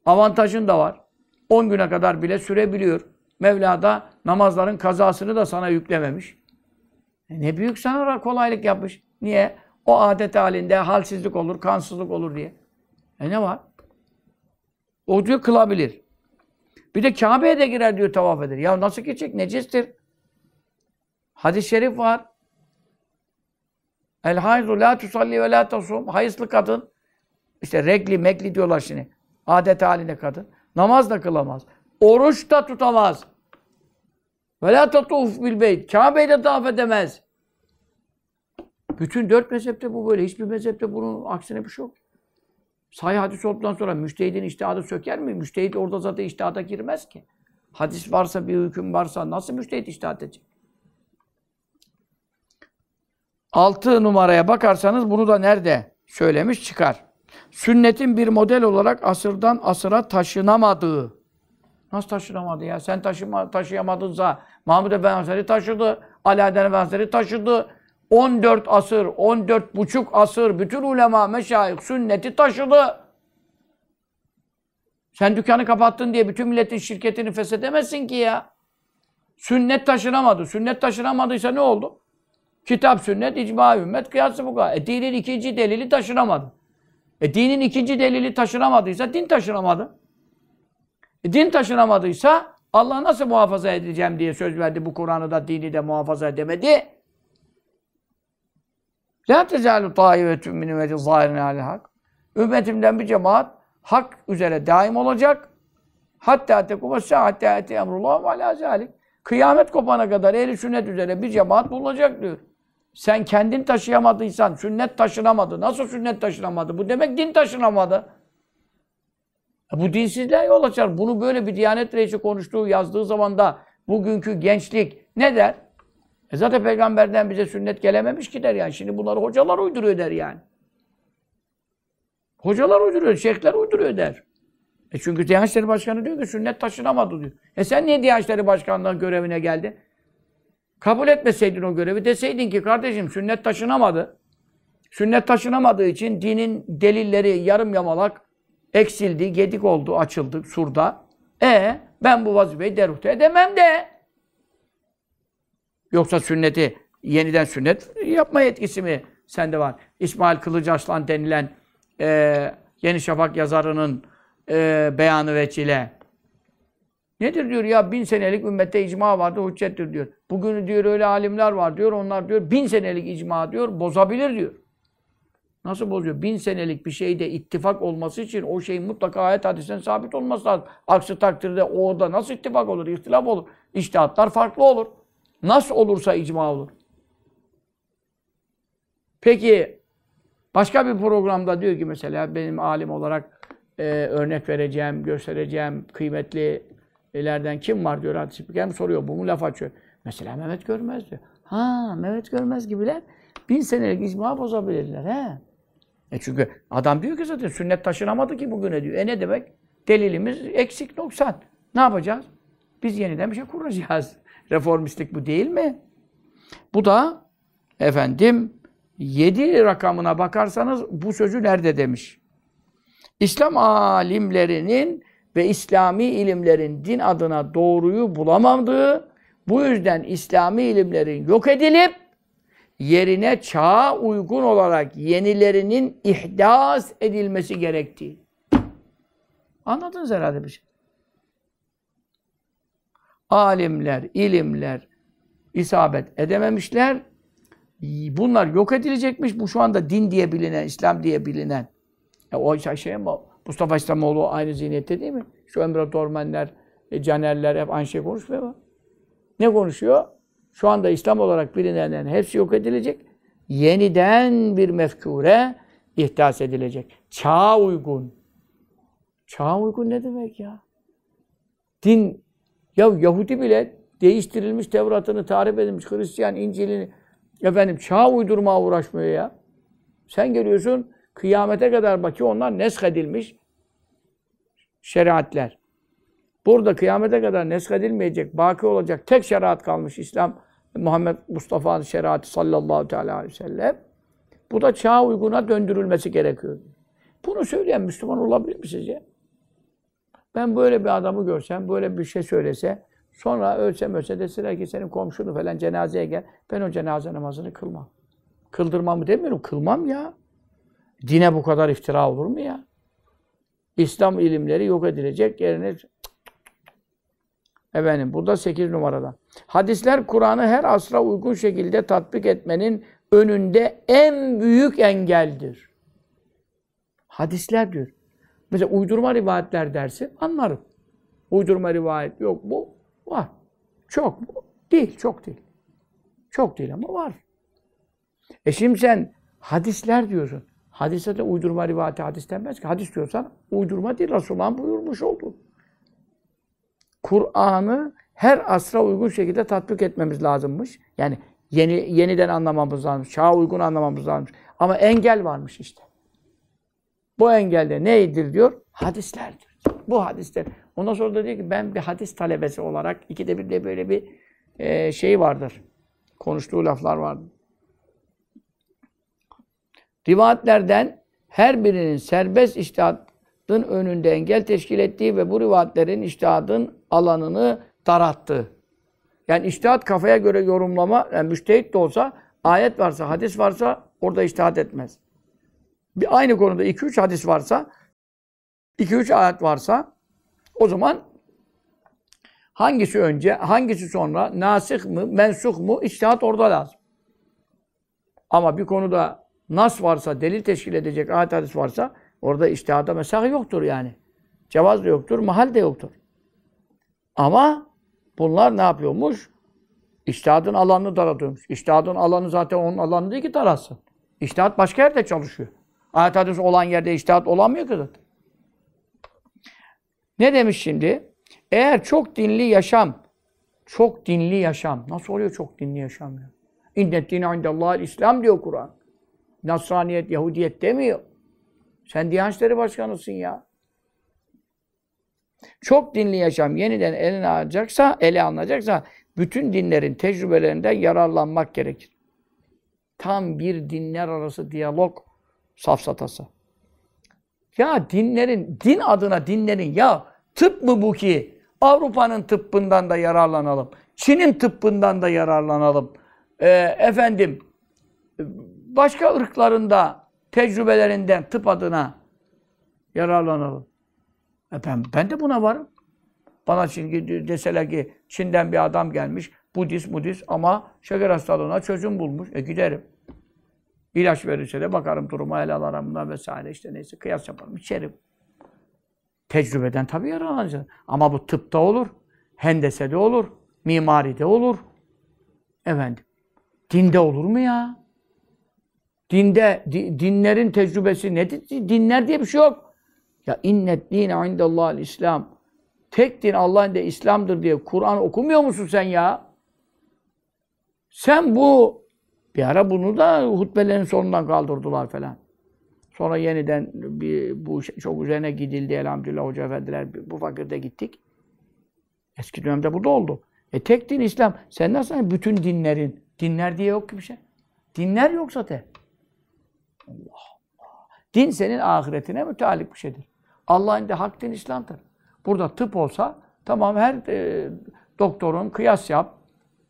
Avantajın da var. 10 güne kadar bile sürebiliyor. Mevla da namazların kazasını da sana yüklememiş. E ne büyük sana kolaylık yapmış. Niye? O adet halinde halsizlik olur, kansızlık olur diye. E ne var? O diyor kılabilir. Bir de Kabe'ye de girer diyor tavaf eder. Ya nasıl geçecek? Necistir. Hadis-i şerif var. El hayzu la tusalli ve la tasum. Hayıslı kadın. İşte regli, mekli diyorlar şimdi. Adet haline kadın. Namaz da kılamaz. Oruç da tutamaz. Ve la tatuf bil beyt. Kabe'yi de tavaf edemez. Bütün dört mezhepte bu böyle. Hiçbir mezhepte bunun aksine bir şey yok. Sahih hadis olduktan sonra müştehidin iştihadı söker mi? Müştehit orada zaten iştihada girmez ki. Hadis varsa, bir hüküm varsa nasıl müştehit iştihat edecek? Altı numaraya bakarsanız bunu da nerede söylemiş çıkar. Sünnetin bir model olarak asırdan asıra taşınamadığı. Nasıl taşınamadı ya? Sen taşıma, taşıyamadınsa Mahmud Efendi taşıdı, Ali Adem Efendi taşıdı, 14 asır, 14 buçuk asır bütün ulema, meşayih sünneti taşıdı. Sen dükkanı kapattın diye bütün milletin şirketini feshedemezsin ki ya. Sünnet taşınamadı. Sünnet taşınamadıysa ne oldu? Kitap, sünnet, icma, ümmet, kıyası bu kadar. E dinin ikinci delili taşınamadı. E dinin ikinci delili taşınamadıysa din taşınamadı. E din taşınamadıysa Allah nasıl muhafaza edeceğim diye söz verdi. Bu Kur'an'ı da dini de muhafaza edemedi. La tezalu taivetun min ümmeti zahirine alel hak. Ümmetimden bir cemaat hak üzere daim olacak. Hatta tekuma saatte eti emrullah ve ala zalik. Kıyamet kopana kadar ehli sünnet üzere bir cemaat bulunacak diyor. Sen kendin taşıyamadıysan sünnet taşınamadı. Nasıl sünnet taşınamadı? Bu demek din taşınamadı. E bu dinsizliğe yol açar. Bunu böyle bir Diyanet Reisi konuştuğu, yazdığı zaman da bugünkü gençlik ne der? E zaten peygamberden bize sünnet gelememiş ki der yani. Şimdi bunları hocalar uyduruyor der yani. Hocalar uyduruyor, şeyhler uyduruyor der. E çünkü Diyanet Başkanı diyor ki sünnet taşınamadı diyor. E sen niye Diyanet Başkanlığı görevine geldin? Kabul etmeseydin o görevi deseydin ki kardeşim sünnet taşınamadı. Sünnet taşınamadığı için dinin delilleri yarım yamalak eksildi, gedik oldu, açıldı surda. E ben bu vazifeyi deruhte edemem de. Yoksa sünneti yeniden sünnet yapma yetkisi mi sende var? İsmail Kılıç Aslan denilen e, Yeni Şafak yazarının e, beyanı çile Nedir diyor ya bin senelik ümmette icma vardı hüccettir diyor. Bugün diyor öyle alimler var diyor onlar diyor bin senelik icma diyor bozabilir diyor. Nasıl bozuyor? Bin senelik bir şeyde ittifak olması için o şeyin mutlaka ayet hadisten sabit olması lazım. Aksi takdirde o da nasıl ittifak olur? İhtilaf olur. İçtihatlar farklı olur. Nasıl olursa icma olur. Peki başka bir programda diyor ki mesela benim alim olarak e, örnek vereceğim, göstereceğim kıymetli ilerden kim var diyor hadis spiker soruyor. Bu mu laf açıyor? Mesela Mehmet Görmez diyor. Ha Mehmet Görmez gibiler bin senelik icma bozabilirler. He. E çünkü adam diyor ki zaten sünnet taşınamadı ki bugüne diyor. E ne demek? Delilimiz eksik noksan. Ne yapacağız? Biz yeniden bir şey kuracağız. Reformistlik bu değil mi? Bu da efendim 7 rakamına bakarsanız bu sözü nerede demiş? İslam alimlerinin ve İslami ilimlerin din adına doğruyu bulamadığı, bu yüzden İslami ilimlerin yok edilip yerine çağa uygun olarak yenilerinin ihdas edilmesi gerektiği. Anladınız herhalde bir şey alimler, ilimler isabet edememişler. Bunlar yok edilecekmiş. Bu şu anda din diye bilinen, İslam diye bilinen. E, o şey, şey ama Mustafa İslamoğlu aynı zihniyette değil mi? Şu Emre Dormenler, e, Canerler hep aynı şey konuşmuyor Ne konuşuyor? Şu anda İslam olarak bilinenlerin hepsi yok edilecek. Yeniden bir mefkure ihdas edilecek. Çağ uygun. çağ uygun ne demek ya? Din ya Yahudi bile değiştirilmiş Tevrat'ını, tarif edilmiş Hristiyan İncil'ini efendim çağ uydurmaya uğraşmıyor ya. Sen geliyorsun kıyamete kadar bak ki onlar neshedilmiş şeriatler. Burada kıyamete kadar neshedilmeyecek, baki olacak tek şeriat kalmış İslam Muhammed Mustafa'nın şeriatı sallallahu teala aleyhi ve sellem. Bu da çağ uyguna döndürülmesi gerekiyor. Bunu söyleyen Müslüman olabilir mi sizce? Ben böyle bir adamı görsem, böyle bir şey söylese, sonra ölsem ölse deseler ki senin komşunu falan cenazeye gel, ben o cenaze namazını kılmam. Kıldırmamı demiyorum, kılmam ya. Dine bu kadar iftira olur mu ya? İslam ilimleri yok edilecek yerine Efendim burada sekiz numarada. Hadisler Kur'an'ı her asra uygun şekilde tatbik etmenin önünde en büyük engeldir. Hadisler diyor. Mesela uydurma rivayetler dersin, anlarım. Uydurma rivayet yok bu, var. Çok mu? Değil, çok değil. Çok değil ama var. E şimdi sen hadisler diyorsun. Hadise de uydurma rivayeti hadis denmez ki. Hadis diyorsan uydurma değil, Resulullah'ın buyurmuş oldu. Kur'an'ı her asra uygun şekilde tatbik etmemiz lazımmış. Yani yeni yeniden anlamamız lazım. Çağa uygun anlamamız lazım. Ama engel varmış işte. Bu engelde neydir diyor? Hadislerdir. Bu hadisler. Ondan sonra da diyor ki ben bir hadis talebesi olarak ikide bir de böyle bir e, şey vardır. Konuştuğu laflar vardır. Rivayetlerden her birinin serbest iştihadın önünde engel teşkil ettiği ve bu rivayetlerin iştihadın alanını daralttığı. Yani iştihat kafaya göre yorumlama, yani müştehit de olsa, ayet varsa, hadis varsa orada iştihat etmez bir aynı konuda 2-3 hadis varsa, 2-3 ayet varsa o zaman hangisi önce, hangisi sonra, nasih mı, mensuh mu, içtihat orada lazım. Ama bir konuda nas varsa, delil teşkil edecek ayet hadis varsa orada içtihada mesafe yoktur yani. Cevaz da yoktur, mahal de yoktur. Ama bunlar ne yapıyormuş? İçtihadın alanını daraltıyormuş. İçtihadın alanı zaten onun alanı değil ki daralsın. İçtihat başka yerde çalışıyor. Ayet hadis olan yerde iştihat olamıyor ki Ne demiş şimdi? Eğer çok dinli yaşam, çok dinli yaşam. Nasıl oluyor çok dinli yaşam ya? İnnet dine indellâhil İslam diyor Kur'an. Nasraniyet, Yahudiyet demiyor. Sen Diyanet İşleri Başkanısın ya. Çok dinli yaşam yeniden eline alacaksa, ele alınacaksa bütün dinlerin tecrübelerinden yararlanmak gerekir. Tam bir dinler arası diyalog safsatası. Ya dinlerin, din adına dinlerin ya tıp mı bu ki? Avrupa'nın tıbbından da yararlanalım. Çin'in tıbbından da yararlanalım. Ee, efendim, başka ırklarında, tecrübelerinden tıp adına yararlanalım. E ben, ben de buna varım. Bana şimdi deseler ki Çin'den bir adam gelmiş, Budist, Budist ama şeker hastalığına çözüm bulmuş. E giderim. İlaç verirse de bakarım duruma, helal aramına vesaire işte neyse kıyas yaparım, içerim. Tecrübeden tabii yararlanacağız. Ama bu tıpta olur, hendesede olur, mimaride olur. Efendim, dinde olur mu ya? Dinde, di, dinlerin tecrübesi nedir? Dinler diye bir şey yok. Ya innet dine indellâhil İslam. Tek din Allah'ın de İslam'dır diye Kur'an okumuyor musun sen ya? Sen bu bir ara bunu da hutbelerin sonundan kaldırdılar falan. Sonra yeniden bir, bu şey çok üzerine gidildi elhamdülillah hoca efendiler. Bu fakirde gittik. Eski dönemde bu da oldu. E tek din İslam. Sen nasıl bütün dinlerin? Dinler diye yok ki bir şey. Dinler yoksa de. Allah Allah. Din senin ahiretine mütalik bir şeydir. Allah'ın da hak din İslam'dır. Burada tıp olsa tamam her e, doktorun kıyas yap.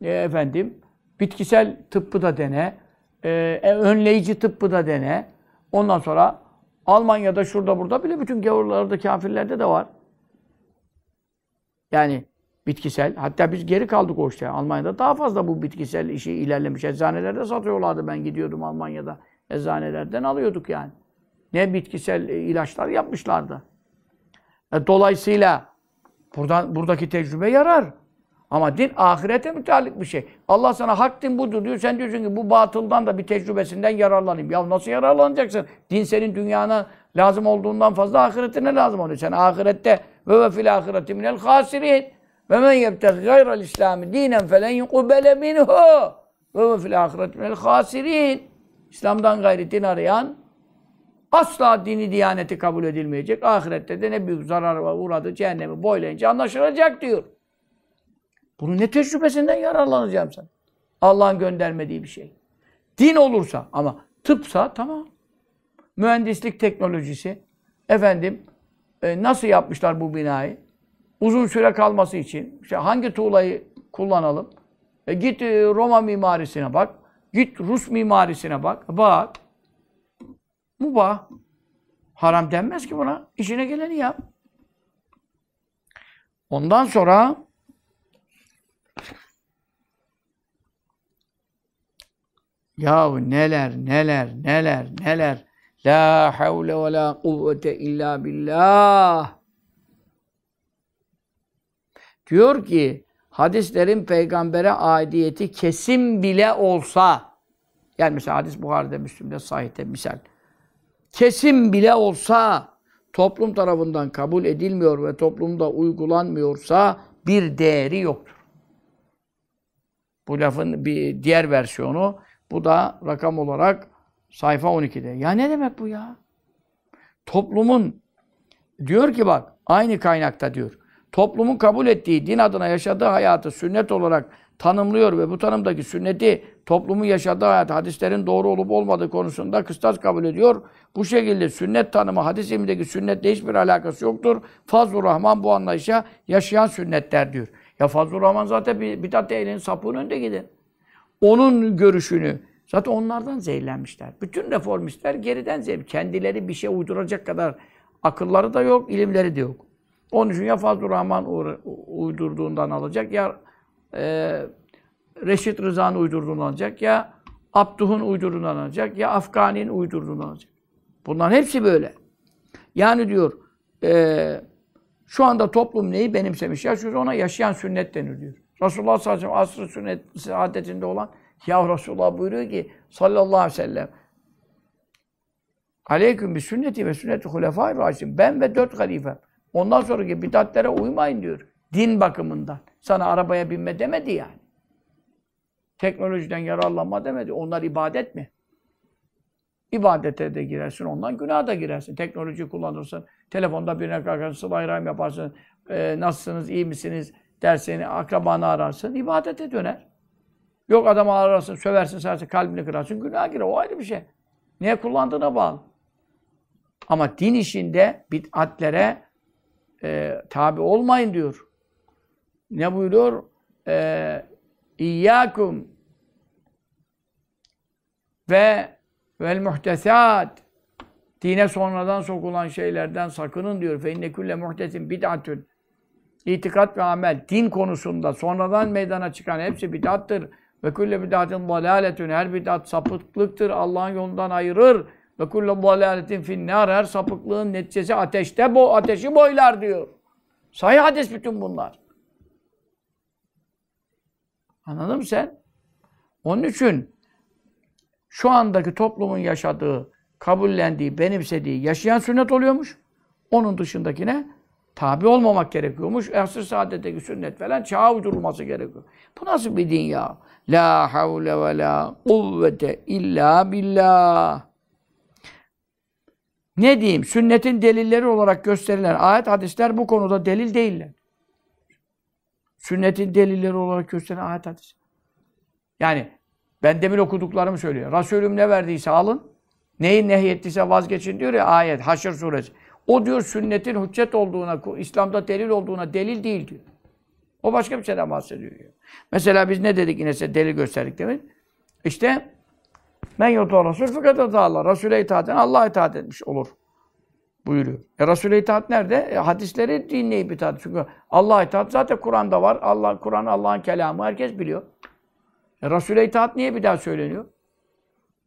E, efendim Bitkisel tıbbı da dene. Ee, e, önleyici tıbbı da dene. Ondan sonra Almanya'da şurada burada bile bütün gavurlarda kafirlerde de var. Yani bitkisel. Hatta biz geri kaldık o işte. Almanya'da daha fazla bu bitkisel işi ilerlemiş. Eczanelerde satıyorlardı. Ben gidiyordum Almanya'da. Eczanelerden alıyorduk yani. Ne bitkisel e, ilaçlar yapmışlardı. E, dolayısıyla buradan buradaki tecrübe yarar. Ama din ahirete müteallik bir şey. Allah sana hak din budur diyor. Sen diyorsun ki bu batıldan da bir tecrübesinden yararlanayım. Ya nasıl yararlanacaksın? Din senin dünyana lazım olduğundan fazla ahiretine lazım oluyor. Sen ahirette ve ve fil ahireti minel hasirin ve men yebtegi gayrel islami dinen felen yukubele minhu ve ve fil ahireti minel hasirin İslam'dan gayri din arayan asla dini diyaneti kabul edilmeyecek. Ahirette de ne büyük zarar var uğradı cehennemi boylayınca anlaşılacak diyor. Bunu ne tecrübesinden yararlanacaksın sen? Allah'ın göndermediği bir şey. Din olursa ama tıpsa tamam. Mühendislik teknolojisi. Efendim e, nasıl yapmışlar bu binayı? Uzun süre kalması için. İşte hangi tuğlayı kullanalım? E, git e, Roma mimarisine bak. Git Rus mimarisine bak. Bak. Mubah. Haram denmez ki buna. İşine geleni yap. Ondan sonra Yahu neler, neler, neler, neler. La havle ve la kuvvete illa billah. Diyor ki, hadislerin peygambere aidiyeti kesin bile olsa, yani mesela hadis Buhari'de, Müslim'de, Sahih'te misal, kesin bile olsa, toplum tarafından kabul edilmiyor ve toplumda uygulanmıyorsa bir değeri yoktur. Bu lafın bir diğer versiyonu bu da rakam olarak sayfa 12'de. Ya ne demek bu ya? Toplumun diyor ki bak aynı kaynakta diyor. Toplumun kabul ettiği din adına yaşadığı hayatı sünnet olarak tanımlıyor ve bu tanımdaki sünneti toplumun yaşadığı hayat hadislerin doğru olup olmadığı konusunda kıstas kabul ediyor. Bu şekilde sünnet tanımı hadis ilmindeki sünnetle hiçbir alakası yoktur. Fazlur Rahman bu anlayışa yaşayan sünnetler diyor. Ya Fazlur Rahman zaten bir bidat ehlinin sapığın önünde gidin onun görüşünü. Zaten onlardan zehirlenmişler. Bütün reformistler geriden zehir. Kendileri bir şey uyduracak kadar akılları da yok, ilimleri de yok. Onun için ya Fazıl Rahman uydurduğundan alacak ya e, Reşit Rıza'nın uydurduğundan alacak ya Abduh'un uydurduğundan alacak ya Afgani'nin uydurduğundan alacak. Bunların hepsi böyle. Yani diyor e, şu anda toplum neyi benimsemiş yaşıyor ona yaşayan sünnet deniliyor. Resulullah sallallahu aleyhi ve sellem asr-ı sünnet saadetinde olan ya Resulullah buyuruyor ki sallallahu aleyhi ve sellem Aleyküm bir sünneti ve sünneti hulefai raşidin. Ben ve dört halifem. Ondan sonraki bidatlere uymayın diyor. Din bakımından. Sana arabaya binme demedi yani. Teknolojiden yararlanma demedi. Onlar ibadet mi? İbadete de girersin, ondan günah da girersin. Teknoloji kullanırsın, telefonda birine kalkarsın, sıla yaparsın, e, nasılsınız, iyi misiniz, dersini, akrabanı ararsın, ibadete döner. Yok adamı ararsın, söversin, sadece kalbini kırarsın, günah girer. O ayrı bir şey. Neye kullandığına bağlı. Ama din işinde bid'atlere e, tabi olmayın diyor. Ne buyuruyor? E, İyyâkum ve vel muhtesat dine sonradan sokulan şeylerden sakının diyor. Fe inne kulle muhtesin bid'atun. İtikat ve amel, din konusunda sonradan meydana çıkan hepsi bid'attır. Ve külle bid'atin dalaletün. Her bid'at sapıklıktır. Allah'ın yolundan ayırır. Ve külle dalaletin finnâr. Her sapıklığın neticesi ateşte bu. Ateşi boylar diyor. Sahih hadis bütün bunlar. Anladın mı sen? Onun için şu andaki toplumun yaşadığı, kabullendiği, benimsediği, yaşayan sünnet oluyormuş. Onun dışındakine tabi olmamak gerekiyormuş. Asr-ı saadetteki sünnet falan çağa uydurulması gerekiyor. Bu nasıl bir din ya? La havle ve la kuvvete illa billah. Ne diyeyim? Sünnetin delilleri olarak gösterilen ayet, hadisler bu konuda delil değiller. Sünnetin delilleri olarak gösterilen ayet, hadis. Yani ben demin okuduklarımı söylüyor. Resulüm ne verdiyse alın. Neyi nehyettiyse vazgeçin diyor ya ayet. Haşr suresi. O diyor sünnetin hüccet olduğuna, İslam'da delil olduğuna delil değil diyor. O başka bir şeyden bahsediyor diyor. Mesela biz ne dedik yine size delil gösterdik demin. İşte men yutu Resul fakat Allah. Resul'e itaaten Allah'a itaat etmiş olur buyuruyor. E Resul'e itaat nerede? E, hadisleri dinleyip itaat. Çünkü Allah'a itaat zaten Kur'an'da var. Allah Kur'an Allah'ın kelamı herkes biliyor. E Resul'e itaat niye bir daha söyleniyor?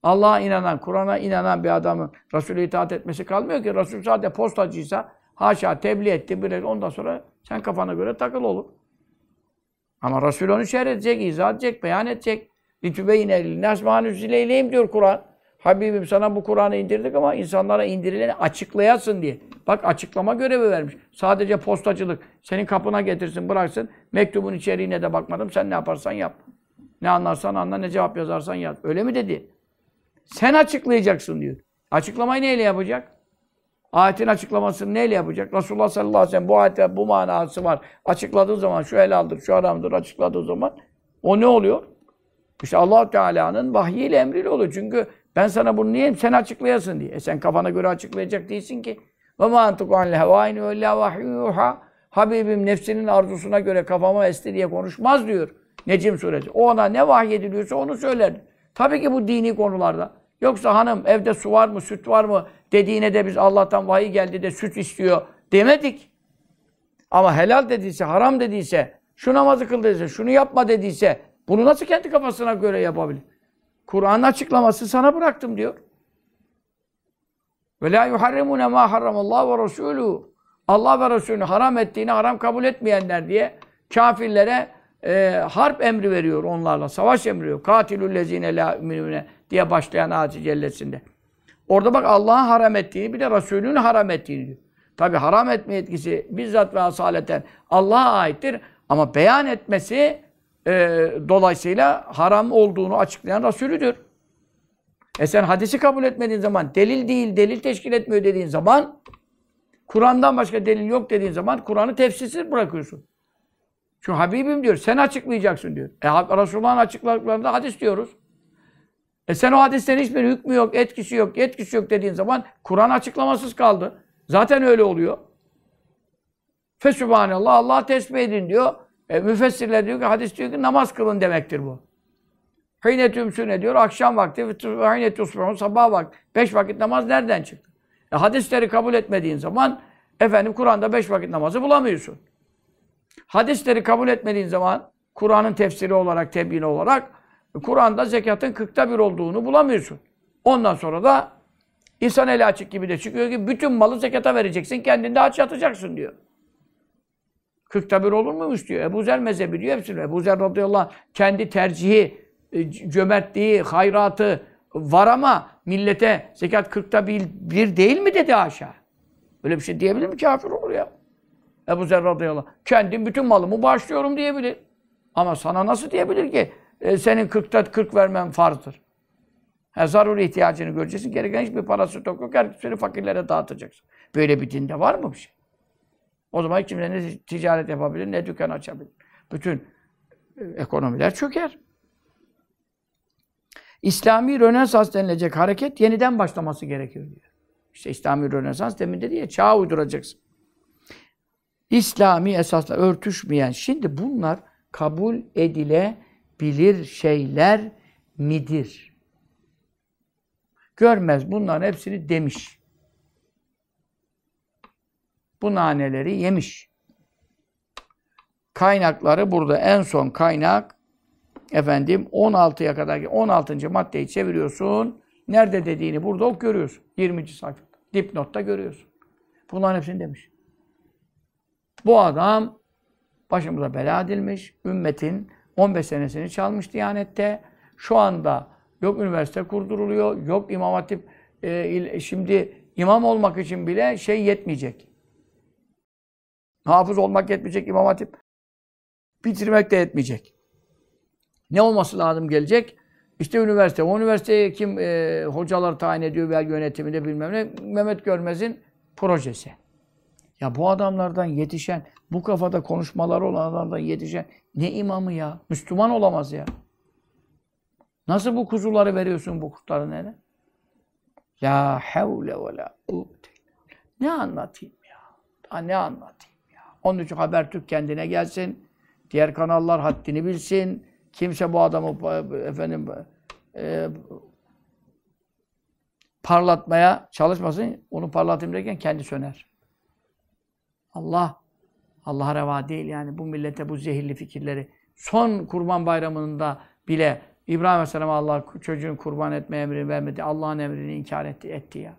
Allah'a inanan, Kur'an'a inanan bir adamın Resul'e itaat etmesi kalmıyor ki. Resul sadece postacıysa haşa tebliğ etti, bile ondan sonra sen kafana göre takıl olur. Ama Resul onu şer edecek, izah edecek, beyan edecek. Litübeyin elini esmanüzileyleyim diyor Kur'an. Habibim sana bu Kur'an'ı indirdik ama insanlara indirileni açıklayasın diye. Bak açıklama görevi vermiş. Sadece postacılık. Senin kapına getirsin, bıraksın. Mektubun içeriğine de bakmadım. Sen ne yaparsan yap. Ne anlarsan anla, ne cevap yazarsan yaz. Öyle mi dedi? Sen açıklayacaksın diyor. Açıklamayı neyle yapacak? Ayetin açıklamasını neyle yapacak? Resulullah sallallahu aleyhi ve sellem bu ayette bu manası var. Açıkladığı zaman şu helaldir, şu haramdır açıkladığı zaman o ne oluyor? İşte allah Teala'nın vahyiyle emriyle oluyor. Çünkü ben sana bunu niye sen açıklayasın diye. E sen kafana göre açıklayacak değilsin ki. Ve ma antuku an lehevaini ve vahyuha. Habibim nefsinin arzusuna göre kafama esti diye konuşmaz diyor. Necim suresi. O ona ne vahyediliyorsa onu söyler. Tabii ki bu dini konularda. Yoksa hanım evde su var mı, süt var mı dediğine de biz Allah'tan vahiy geldi de süt istiyor demedik. Ama helal dediyse, haram dediyse, şu namazı kıl dediyse, şunu yapma dediyse bunu nasıl kendi kafasına göre yapabilir? Kur'an'ın açıklaması sana bıraktım diyor. Ve la yuharrimune ma harramallahu ve resulü. Allah ve Resulü haram ettiğini haram kabul etmeyenler diye kafirlere e, harp emri veriyor onlarla. Savaş emri veriyor. Katilül lezine la üminüne diye başlayan ayet cellesinde. Orada bak Allah'ın haram ettiğini bir de Resulünün haram ettiğini diyor. Tabi haram etme etkisi, bizzat ve asaleten Allah'a aittir. Ama beyan etmesi e, dolayısıyla haram olduğunu açıklayan Resulüdür. E sen hadisi kabul etmediğin zaman delil değil, delil teşkil etmiyor dediğin zaman Kur'an'dan başka delil yok dediğin zaman Kur'an'ı tefsirsiz bırakıyorsun. Çünkü Habibim diyor, sen açıklayacaksın diyor. E Resulullah'ın açıkladıklarında hadis diyoruz. E sen o hadisten hiçbir hükmü yok, etkisi yok, etkisi yok dediğin zaman Kur'an açıklamasız kaldı. Zaten öyle oluyor. Fesubhanallah, Allah tesbih edin diyor. E, müfessirler diyor ki, hadis diyor ki namaz kılın demektir bu. Hine tümsüne diyor, akşam vakti, hine tusbihun, sabah vakti. Beş vakit namaz nereden çıktı? E, hadisleri kabul etmediğin zaman, efendim Kur'an'da beş vakit namazı bulamıyorsun. Hadisleri kabul etmediğin zaman Kur'an'ın tefsiri olarak, tebyin olarak Kur'an'da zekatın kırkta bir olduğunu bulamıyorsun. Ondan sonra da insan eli açık gibi de çıkıyor ki bütün malı zekata vereceksin, kendinde aç yatacaksın diyor. Kırkta bir olur muymuş diyor. Ebu Zer mezhebi diyor hepsini. Ebu Zer radıyallahu anh kendi tercihi, e, cömertliği, hayratı var ama millete zekat kırkta bir, bir değil mi dedi aşağı. Böyle bir şey diyebilir mi? Kafir olur ya. Ebu Zer radıyallahu anh, kendim bütün malımı bağışlıyorum diyebilir. Ama sana nasıl diyebilir ki? E, senin kırkta 40 vermen farzdır. He, zaruri ihtiyacını göreceksin. Gereken hiçbir parası yok yok. Herkesini fakirlere dağıtacaksın. Böyle bir dinde var mı bir şey? O zaman hiç kimse ne ticaret yapabilir, ne dükkan açabilir. Bütün e, ekonomiler çöker. İslami Rönesans denilecek hareket yeniden başlaması gerekiyor diyor. İşte İslami Rönesans demin dedi ya çağ uyduracaksın. İslami esasla örtüşmeyen. Şimdi bunlar kabul edilebilir şeyler midir? Görmez bunların hepsini demiş. Bu naneleri yemiş. Kaynakları burada en son kaynak efendim 16'ya kadar 16. maddeyi çeviriyorsun. Nerede dediğini burada ok görüyorsun. 20. sayfada. Dipnotta görüyorsun. Bunların hepsini demiş. Bu adam başımıza bela edilmiş. Ümmetin 15 senesini çalmış Diyanet'te. Şu anda yok üniversite kurduruluyor, yok İmam Hatip e, e, şimdi imam olmak için bile şey yetmeyecek. Hafız olmak yetmeyecek, İmam Hatip bitirmek de yetmeyecek. Ne olması lazım gelecek? İşte üniversite. O üniversiteye kim e, hocalar tayin ediyor veya yönetiminde bilmem ne. Mehmet Görmez'in projesi. Ya bu adamlardan yetişen, bu kafada konuşmaları olan adamlardan yetişen ne imamı ya? Müslüman olamaz ya. Nasıl bu kuzuları veriyorsun bu kurtların eline? La havle ve la kuvvete. Ne anlatayım ya? Ha, ne anlatayım ya? Onun için Habertürk kendine gelsin. Diğer kanallar haddini bilsin. Kimse bu adamı e, efendim e, parlatmaya çalışmasın. Onu parlatayım derken kendi söner. Allah, Allah reva değil yani bu millete bu zehirli fikirleri. Son kurban bayramında bile İbrahim Aleyhisselam Allah çocuğun kurban etme emrini vermedi. Allah'ın emrini inkar etti, etti ya.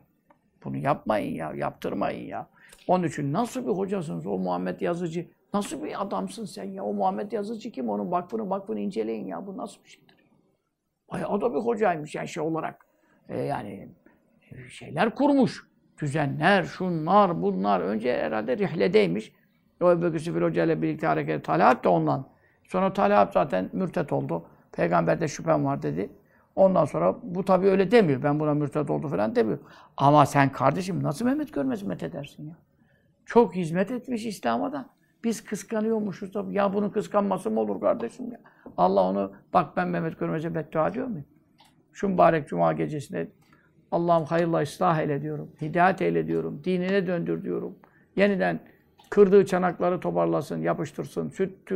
Bunu yapmayın ya, yaptırmayın ya. Onun için nasıl bir hocasınız o Muhammed Yazıcı? Nasıl bir adamsın sen ya? O Muhammed Yazıcı kim? Onun bak bunu bak bunu inceleyin ya. Bu nasıl bir şeydir? Bayağı o da bir hocaymış yani şey olarak. E, yani e, şeyler kurmuş düzenler, şunlar, bunlar. Önce herhalde rihledeymiş. O Ebu Bekir Hoca ile birlikte hareket etti. Talahat da ondan. Sonra Talahat zaten mürtet oldu. Peygamber'de şüphem var dedi. Ondan sonra bu tabi öyle demiyor. Ben buna mürtet oldu falan demiyor. Ama sen kardeşim nasıl Mehmet görmez Mehmet edersin ya? Çok hizmet etmiş İslam'a da. Biz kıskanıyormuşuz da. Ya bunun kıskanması mı olur kardeşim ya? Allah onu bak ben Mehmet görmeze beddua ediyor muyum? Şu mübarek cuma gecesinde Allah'ım hayırla ıslah eyle diyorum. Hidayet eyle diyorum. Dinine döndür diyorum. Yeniden kırdığı çanakları toparlasın, yapıştırsın. Süt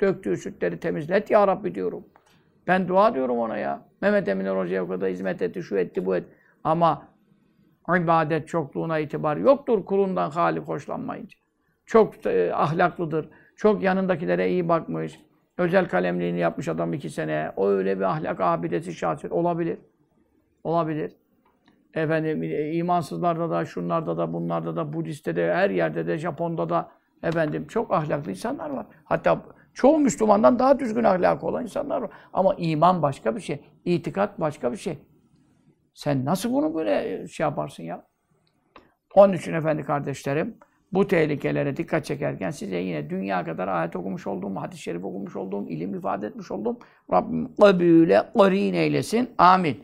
döktüğü sütleri temizlet ya Rabbi diyorum. Ben dua diyorum ona ya. Mehmet Eminler Hoca'ya o kadar hizmet etti, şu etti, bu etti. Ama ibadet çokluğuna itibar yoktur kulundan hali hoşlanmayınca. Çok e, ahlaklıdır. Çok yanındakilere iyi bakmış. Özel kalemliğini yapmış adam iki sene. O öyle bir ahlak abidesi şahsiyet olabilir. Olabilir efendim e, imansızlarda da, şunlarda da, bunlarda da, Budist'te de, her yerde de, Japon'da da efendim çok ahlaklı insanlar var. Hatta çoğu Müslümandan daha düzgün ahlakı olan insanlar var. Ama iman başka bir şey, itikat başka bir şey. Sen nasıl bunu böyle e, şey yaparsın ya? Onun için efendi kardeşlerim, bu tehlikelere dikkat çekerken size yine dünya kadar ayet okumuş olduğum, hadis-i şerif okumuş olduğum, ilim ifade etmiş olduğum Rabbim kabule karin eylesin. Amin.